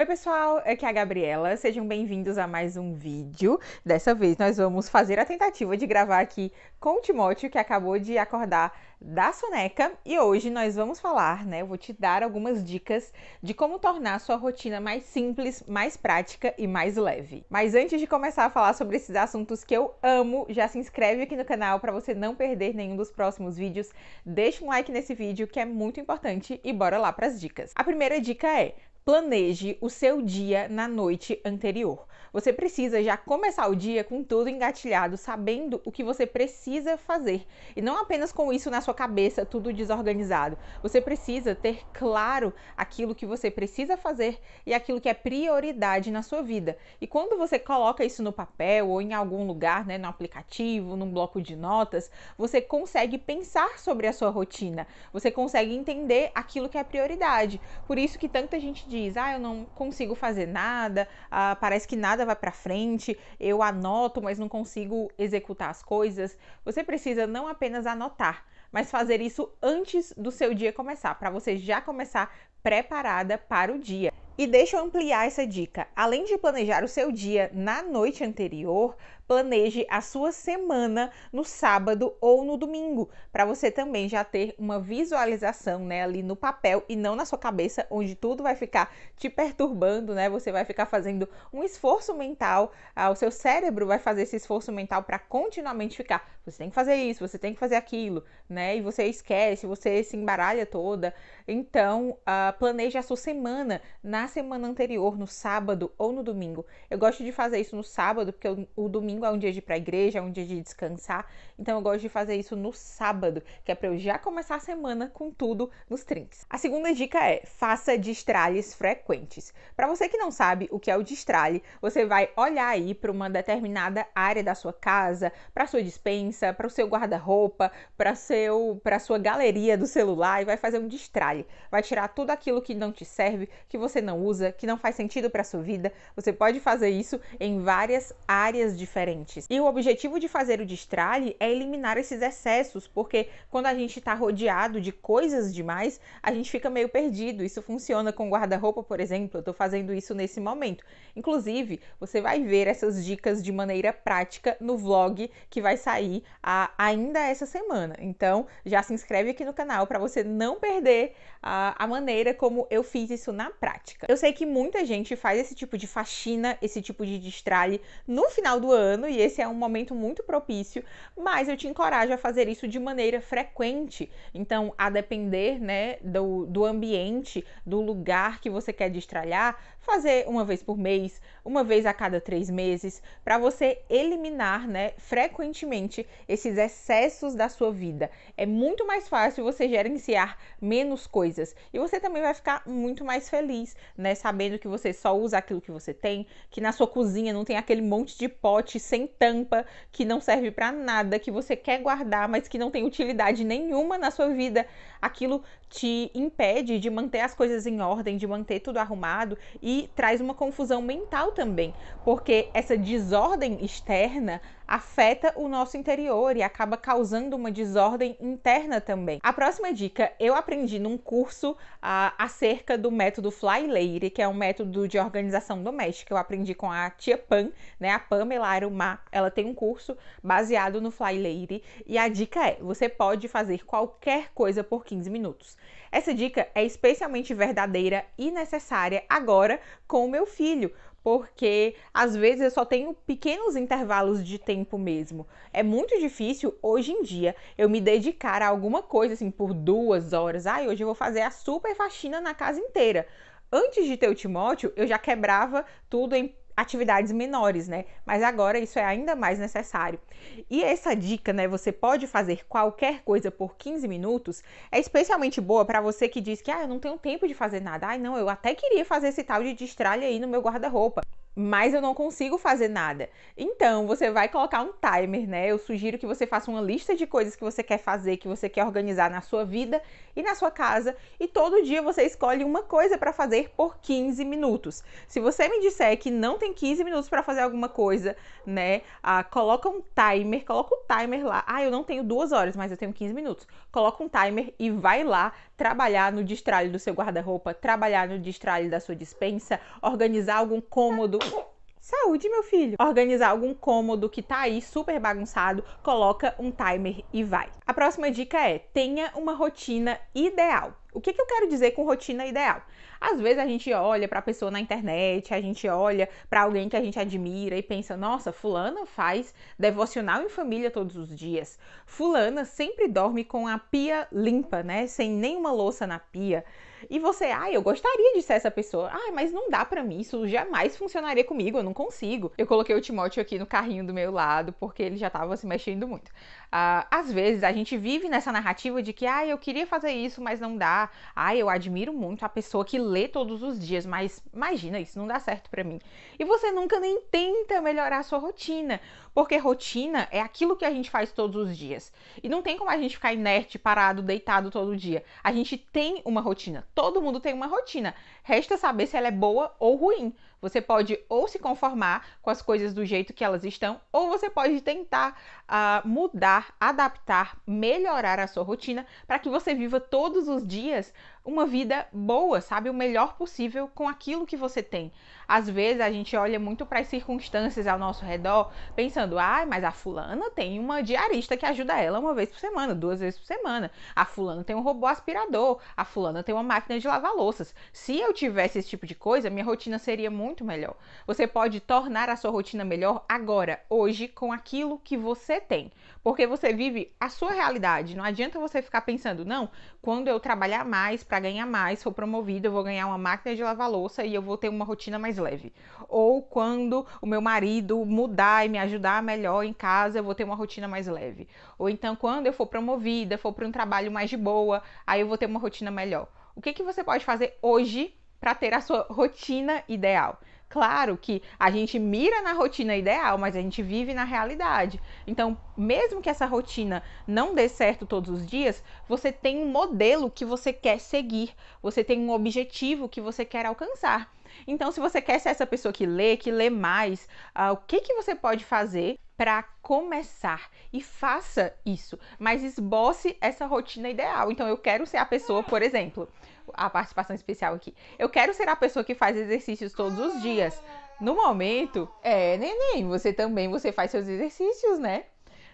Oi pessoal, aqui é a Gabriela, sejam bem-vindos a mais um vídeo. Dessa vez nós vamos fazer a tentativa de gravar aqui com o Timóteo, que acabou de acordar da soneca, e hoje nós vamos falar, né, eu vou te dar algumas dicas de como tornar a sua rotina mais simples, mais prática e mais leve. Mas antes de começar a falar sobre esses assuntos que eu amo, já se inscreve aqui no canal para você não perder nenhum dos próximos vídeos, deixa um like nesse vídeo que é muito importante e bora lá para as dicas. A primeira dica é Planeje o seu dia na noite anterior. Você precisa já começar o dia com tudo engatilhado, sabendo o que você precisa fazer. E não apenas com isso na sua cabeça, tudo desorganizado. Você precisa ter claro aquilo que você precisa fazer e aquilo que é prioridade na sua vida. E quando você coloca isso no papel ou em algum lugar, né, no aplicativo, num bloco de notas, você consegue pensar sobre a sua rotina. Você consegue entender aquilo que é prioridade. Por isso que tanta gente diz diz: ah, eu não consigo fazer nada, ah, parece que nada vai para frente, eu anoto, mas não consigo executar as coisas. Você precisa não apenas anotar, mas fazer isso antes do seu dia começar, para você já começar preparada para o dia. E deixa eu ampliar essa dica. Além de planejar o seu dia na noite anterior, planeje a sua semana no sábado ou no domingo, para você também já ter uma visualização, né, ali no papel e não na sua cabeça, onde tudo vai ficar te perturbando, né? Você vai ficar fazendo um esforço mental, ah, o seu cérebro vai fazer esse esforço mental para continuamente ficar, você tem que fazer isso, você tem que fazer aquilo, né? E você esquece, você se embaralha toda. Então, ah, planeje a sua semana na semana anterior, no sábado ou no domingo. Eu gosto de fazer isso no sábado, porque o, domingo é um dia de ir pra igreja, é um dia de descansar. Então eu gosto de fazer isso no sábado, que é para eu já começar a semana com tudo nos trinks. A segunda dica é: faça destralhes frequentes. Para você que não sabe o que é o destralhe, você vai olhar aí para uma determinada área da sua casa, para sua dispensa, para o seu guarda-roupa, para seu para sua galeria do celular e vai fazer um destralhe. Vai tirar tudo aquilo que não te serve, que você não usa, que não faz sentido para sua vida. Você pode fazer isso em várias áreas diferentes. E o objetivo de fazer o destralhe é eliminar esses excessos, porque quando a gente está rodeado de coisas demais, a gente fica meio perdido. Isso funciona com guarda-roupa, por exemplo. Eu estou fazendo isso nesse momento. Inclusive, você vai ver essas dicas de maneira prática no vlog que vai sair a, ainda essa semana. Então, já se inscreve aqui no canal para você não perder a, a maneira como eu fiz isso na prática estética. Eu sei que muita gente faz esse tipo de faxina, esse tipo de destralhe no final do ano e esse é um momento muito propício, mas eu te encorajo a fazer isso de maneira frequente. Então, a depender, né, do, do ambiente, do lugar que você quer destralhar, fazer uma vez por mês, uma vez a cada três meses, para você eliminar, né, frequentemente esses excessos da sua vida. É muito mais fácil você gerenciar menos coisas e você também vai ficar muito mais feliz, né, sabendo que você só usa aquilo que você tem, que na sua cozinha não tem aquele monte de pote sem tampa que não serve para nada, que você quer guardar, mas que não tem utilidade nenhuma na sua vida. Aquilo te impede de manter as coisas em ordem, de manter tudo arrumado e traz uma confusão mental também, porque essa desordem externa afeta o nosso interior e acaba causando uma desordem interna também. A próxima dica eu aprendi num curso ah, acerca do método Fly Lady, que é um método de organização doméstica. Eu aprendi com a tia Pan, né? A Pamela Arumar, ela tem um curso baseado no Fly Lady e a dica é: você pode fazer qualquer coisa por 15 minutos. Essa dica é especialmente verdadeira e necessária agora, com o meu filho, porque às vezes eu só tenho pequenos intervalos de tempo mesmo. É muito difícil hoje em dia eu me dedicar a alguma coisa assim por duas horas. Ai, ah, hoje eu vou fazer a super faxina na casa inteira. Antes de ter o Timóteo, eu já quebrava tudo em atividades menores, né? Mas agora isso é ainda mais necessário. E essa dica, né, você pode fazer qualquer coisa por 15 minutos, é especialmente boa para você que diz que ah, eu não tenho tempo de fazer nada. Ai, não, eu até queria fazer esse tal de destralhe aí no meu guarda-roupa mas eu não consigo fazer nada. Então, você vai colocar um timer, né? Eu sugiro que você faça uma lista de coisas que você quer fazer, que você quer organizar na sua vida e na sua casa, e todo dia você escolhe uma coisa para fazer por 15 minutos. Se você me disser que não tem 15 minutos para fazer alguma coisa, né? Ah, coloca um timer, coloca o um timer lá. Ah, eu não tenho duas horas, mas eu tenho 15 minutos. Coloca um timer e vai lá trabalhar no destralho do seu guarda-roupa, trabalhar no destralho da sua dispensa, organizar algum cômodo Saúde, meu filho. Organizar algum cômodo que tá aí super bagunçado, coloca um timer e vai. A próxima dica é: tenha uma rotina ideal. O que, que eu quero dizer com rotina ideal? Às vezes a gente olha para pessoa na internet, a gente olha para alguém que a gente admira e pensa: nossa, Fulana faz devocional em família todos os dias. Fulana sempre dorme com a pia limpa, né? Sem nenhuma louça na pia. E você, ah, eu gostaria de ser essa pessoa. Ah, mas não dá para mim, isso jamais funcionaria comigo, eu não consigo. Eu coloquei o Timóteo aqui no carrinho do meu lado, porque ele já tava se mexendo muito. Uh, às vezes a gente vive nessa narrativa de que, ah, eu queria fazer isso, mas não dá. Ah, eu admiro muito a pessoa que lê todos os dias, mas imagina, isso não dá certo para mim. E você nunca nem tenta melhorar a sua rotina, porque rotina é aquilo que a gente faz todos os dias. E não tem como a gente ficar inerte, parado, deitado todo dia. A gente tem uma rotina Todo mundo tem uma rotina. Resta saber se ela é boa ou ruim. Você pode ou se conformar com as coisas do jeito que elas estão, ou você pode tentar uh, mudar, adaptar, melhorar a sua rotina para que você viva todos os dias uma vida boa, sabe? O melhor possível com aquilo que você tem. Às vezes a gente olha muito para as circunstâncias ao nosso redor, pensando, ah, mas a fulana tem uma diarista que ajuda ela uma vez por semana, duas vezes por semana. A fulana tem um robô aspirador, a fulana tem uma máquina de lavar louças. Se eu tivesse esse tipo de coisa, minha rotina seria muito muito melhor. Você pode tornar a sua rotina melhor agora, hoje, com aquilo que você tem. Porque você vive a sua realidade. Não adianta você ficar pensando, não, quando eu trabalhar mais para ganhar mais, for promovido, eu vou ganhar uma máquina de lavar louça e eu vou ter uma rotina mais leve. Ou quando o meu marido mudar e me ajudar melhor em casa, eu vou ter uma rotina mais leve. Ou então quando eu for promovida, for para um trabalho mais de boa, aí eu vou ter uma rotina melhor. O que, que você pode fazer hoje para ter a sua rotina ideal. Claro que a gente mira na rotina ideal, mas a gente vive na realidade. Então, mesmo que essa rotina não dê certo todos os dias, você tem um modelo que você quer seguir, você tem um objetivo que você quer alcançar. Então, se você quer ser essa pessoa que lê, que lê mais, uh, o que, que você pode fazer para começar e faça isso, mas esboce essa rotina ideal. Então eu quero ser a pessoa, por exemplo, a participação especial aqui. Eu quero ser a pessoa que faz exercícios todos os dias. No momento, é, neném, você também você faz seus exercícios, né?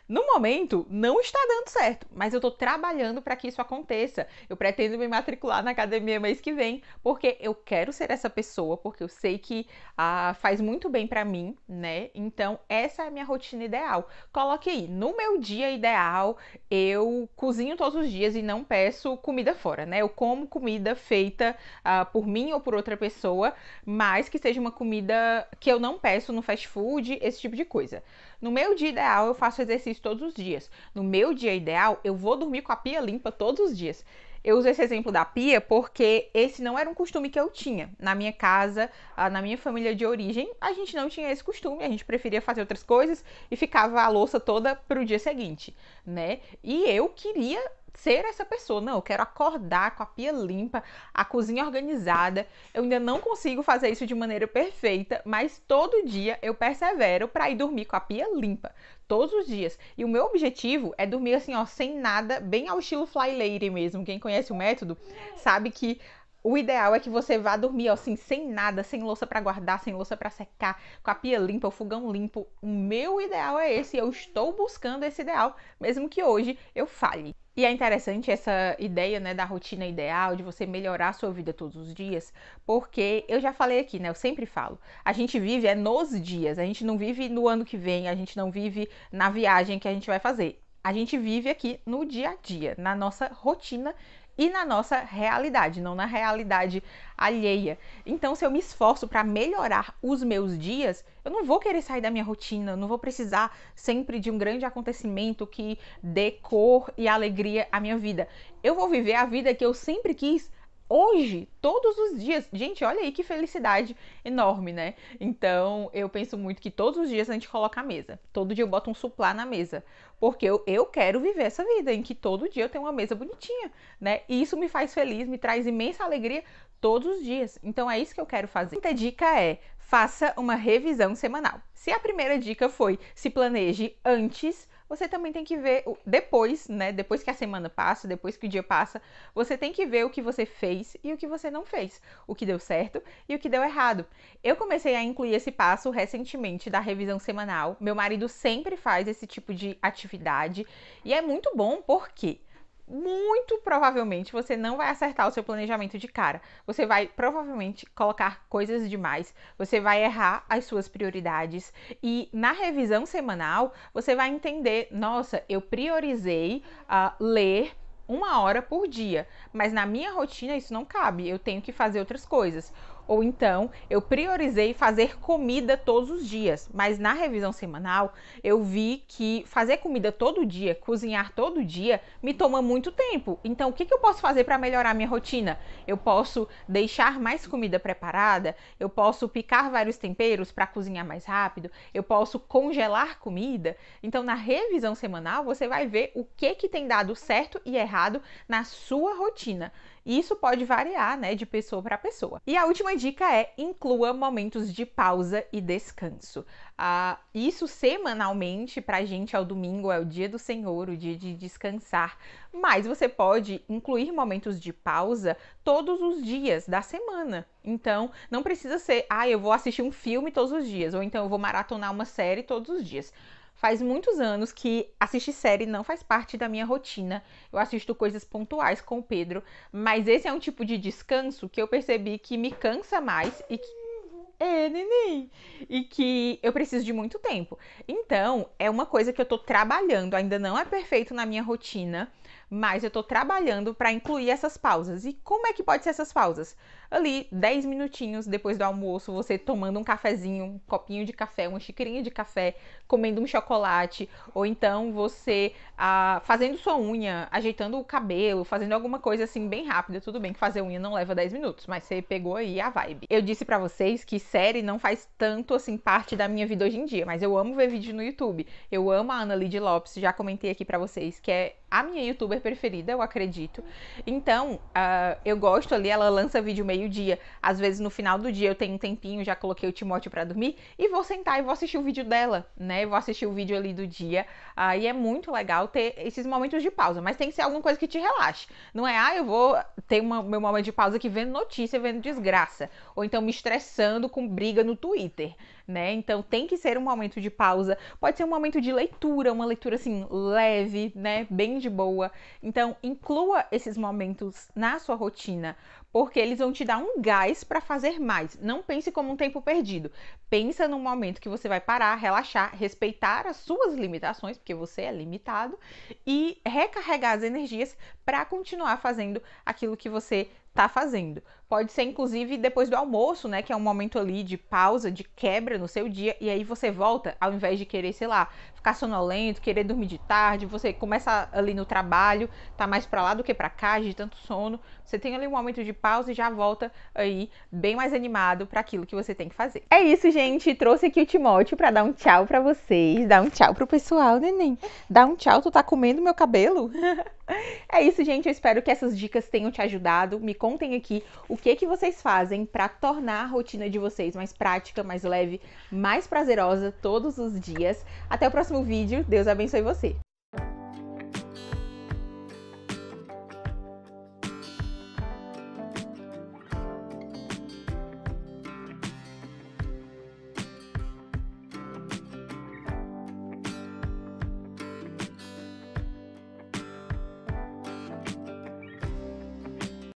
No momento, não está dando certo, mas eu estou trabalhando para que isso aconteça. Eu pretendo me matricular na academia mês que vem, porque eu quero ser essa pessoa, porque eu sei que ah, faz muito bem para mim, né? Então, essa é a minha rotina ideal. Coloque aí, no meu dia ideal, eu cozinho todos os dias e não peço comida fora, né? Eu como comida feita ah, por mim ou por outra pessoa, mas que seja uma comida que eu não peço no fast food, esse tipo de coisa. No meu dia ideal, eu faço exercício todos os dias. No meu dia ideal, eu vou dormir com a pia limpa todos os dias. Eu uso esse exemplo da pia porque esse não era um costume que eu tinha. Na minha casa, na minha família de origem, a gente não tinha esse costume, a gente preferia fazer outras coisas e ficava a louça toda para o dia seguinte, né? E eu queria ser essa pessoa. Não, eu quero acordar com a pia limpa, a cozinha organizada. Eu ainda não consigo fazer isso de maneira perfeita, mas todo dia eu persevero para ir dormir com a pia limpa. Todos os dias. E o meu objetivo é dormir assim, ó, sem nada, bem ao estilo Fly Lady mesmo. Quem conhece o método sabe que o ideal é que você vá dormir ó, assim, sem nada, sem louça para guardar, sem louça para secar, com a pia limpa, o fogão limpo. O meu ideal é esse, e eu estou buscando esse ideal, mesmo que hoje eu falhe. E é interessante essa ideia, né, da rotina ideal, de você melhorar a sua vida todos os dias, porque eu já falei aqui, né, eu sempre falo, a gente vive é nos dias, a gente não vive no ano que vem, a gente não vive na viagem que a gente vai fazer. A gente vive aqui no dia a dia, na nossa rotina e na nossa realidade, não na realidade alheia. Então, se eu me esforço para melhorar os meus dias, eu não vou querer sair da minha rotina, não vou precisar sempre de um grande acontecimento que dê cor e alegria à minha vida. Eu vou viver a vida que eu sempre quis hoje, todos os dias. Gente, olha aí que felicidade enorme, né? Então, eu penso muito que todos os dias a gente coloca a mesa. Todo dia eu boto um suplá na mesa. Porque eu, eu quero viver essa vida em que todo dia eu tenho uma mesa bonitinha, né? E isso me faz feliz, me traz imensa alegria todos os dias. Então, é isso que eu quero fazer. A dica é: faça uma revisão semanal. Se a primeira dica foi se planeje antes você também tem que ver depois, né? Depois que a semana passa, depois que o dia passa, você tem que ver o que você fez e o que você não fez, o que deu certo e o que deu errado. Eu comecei a incluir esse passo recentemente da revisão semanal. Meu marido sempre faz esse tipo de atividade e é muito bom porque quê? muito provavelmente você não vai acertar o seu planejamento de cara. Você vai provavelmente colocar coisas demais, você vai errar as suas prioridades e na revisão semanal você vai entender: nossa, eu priorizei uh, ler uma hora por dia, mas na minha rotina isso não cabe, eu tenho que fazer outras coisas. Ou então, eu priorizei fazer comida todos os dias, mas na revisão semanal eu vi que fazer comida todo dia, cozinhar todo dia, me toma muito tempo. Então, o que, que eu posso fazer para melhorar minha rotina? Eu posso deixar mais comida preparada, eu posso picar vários temperos para cozinhar mais rápido, eu posso congelar comida. Então, na revisão semanal, você vai ver o que, que tem dado certo e errado na sua rotina. E isso pode variar, né, de pessoa para pessoa. E a última uma dica é inclua momentos de pausa e descanso. Ah, isso semanalmente, pra gente, ao é domingo, é o dia do Senhor, o dia de descansar. Mas você pode incluir momentos de pausa todos os dias da semana. Então, não precisa ser, ah, eu vou assistir um filme todos os dias, ou então eu vou maratonar uma série todos os dias. Faz muitos anos que assistir série não faz parte da minha rotina. Eu assisto coisas pontuais com o Pedro, mas esse é um tipo de descanso que eu percebi que me cansa mais e que é, neném. E que eu preciso de muito tempo. Então, é uma coisa que eu tô trabalhando, ainda não é perfeito na minha rotina, mas eu tô trabalhando para incluir essas pausas. E como é que pode ser essas pausas? ali 10 minutinhos depois do almoço, você tomando um cafezinho, um copinho de café, uma xicrinha de café, comendo um chocolate, ou então você ah, fazendo sua unha, ajeitando o cabelo, fazendo alguma coisa assim bem rápida. Tudo bem que fazer unha não leva 10 minutos, mas você pegou aí a vibe. Eu disse para vocês que série não faz tanto assim parte da minha vida hoje em dia, mas eu amo ver vídeo no YouTube. Eu amo a Ana Lid Lopes, já comentei aqui para vocês que é a minha youtuber preferida, eu acredito. Então, ah, eu gosto ali, ela lança vídeo meio meio-dia. Às vezes no final do dia eu tenho um tempinho, já coloquei o Timóteo para dormir e vou sentar e vou assistir o vídeo dela, né? vou assistir o vídeo ali do dia. Ah, é muito legal ter esses momentos de pausa, mas tem que ser alguma coisa que te relaxe. Não é, ah, eu vou ter uma, meu momento de pausa aqui vendo notícia, vendo desgraça, ou então me estressando com briga no Twitter né? Então tem que ser um momento de pausa. Pode ser um momento de leitura, uma leitura assim leve, né? Bem de boa. Então inclua esses momentos na sua rotina, porque eles vão te dar um gás para fazer mais. Não pense como um tempo perdido. Pensa num momento que você vai parar, relaxar, respeitar as suas limitações, porque você é limitado, e recarregar as energias para continuar fazendo aquilo que você tá fazendo. Pode ser inclusive depois do almoço, né, que é um momento ali de pausa, de quebra no seu dia, e aí você volta, ao invés de querer, sei lá, ficar sonolento, querer dormir de tarde, você começa ali no trabalho, tá mais para lá do que para cá, de tanto sono, você tem ali um momento de pausa e já volta aí bem mais animado para aquilo que você tem que fazer. É isso, gente, trouxe aqui o Timóteo para dar um tchau para vocês, dar um tchau pro pessoal, neném. Dá um tchau, tu tá comendo meu cabelo? é isso, gente, eu espero que essas dicas tenham te ajudado. Me contem aqui o que que vocês fazem para tornar a rotina de vocês mais prática, mais leve, mais prazerosa todos os dias. Até o próximo vídeo. Deus abençoe você.